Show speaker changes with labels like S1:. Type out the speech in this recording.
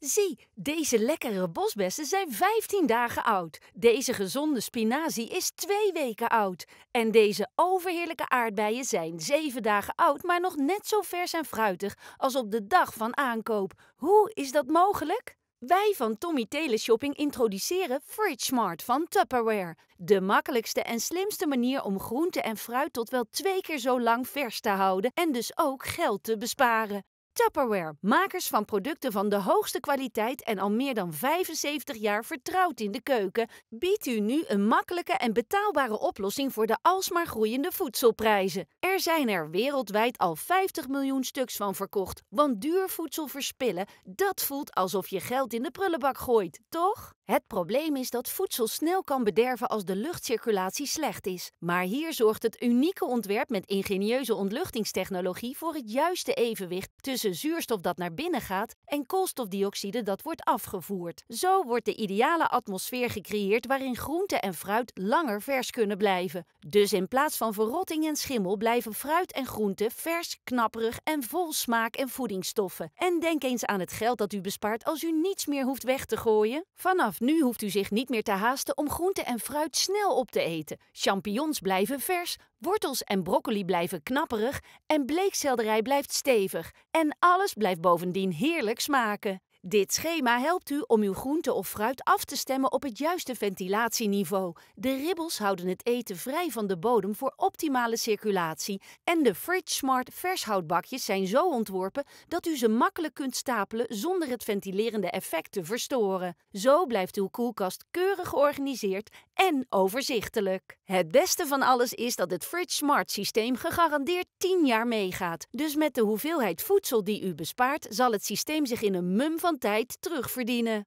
S1: Zie, deze lekkere bosbessen zijn 15 dagen oud. Deze gezonde spinazie is 2 weken oud. En deze overheerlijke aardbeien zijn 7 dagen oud, maar nog net zo vers en fruitig als op de dag van aankoop. Hoe is dat mogelijk? Wij van Tommy Teleshopping introduceren Fridge Smart van Tupperware. De makkelijkste en slimste manier om groente en fruit tot wel twee keer zo lang vers te houden en dus ook geld te besparen. Tupperware, makers van producten van de hoogste kwaliteit en al meer dan 75 jaar vertrouwd in de keuken, biedt u nu een makkelijke en betaalbare oplossing voor de alsmaar groeiende voedselprijzen. Er zijn er wereldwijd al 50 miljoen stuks van verkocht, want duur voedsel verspillen, dat voelt alsof je geld in de prullenbak gooit, toch? Het probleem is dat voedsel snel kan bederven als de luchtcirculatie slecht is. Maar hier zorgt het unieke ontwerp met ingenieuze ontluchtingstechnologie voor het juiste evenwicht tussen zuurstof dat naar binnen gaat en koolstofdioxide dat wordt afgevoerd. Zo wordt de ideale atmosfeer gecreëerd waarin groente en fruit langer vers kunnen blijven. Dus in plaats van verrotting en schimmel blijven fruit en groente vers, knapperig en vol smaak en voedingsstoffen. En denk eens aan het geld dat u bespaart als u niets meer hoeft weg te gooien. Vanaf nu hoeft u zich niet meer te haasten om groente en fruit snel op te eten. Champignons blijven vers, wortels en broccoli blijven knapperig en bleekselderij blijft stevig. En alles blijft bovendien heerlijk smaken. Dit schema helpt u om uw groente of fruit af te stemmen op het juiste ventilatieniveau. De ribbels houden het eten vrij van de bodem voor optimale circulatie en de Fridge Smart vershoutbakjes zijn zo ontworpen dat u ze makkelijk kunt stapelen zonder het ventilerende effect te verstoren. Zo blijft uw koelkast keurig georganiseerd en overzichtelijk. Het beste van alles is dat het Fridge Smart systeem gegarandeerd 10 jaar meegaat. Dus met de hoeveelheid voedsel die u bespaart, zal het systeem zich in een mum van tijd terugverdienen.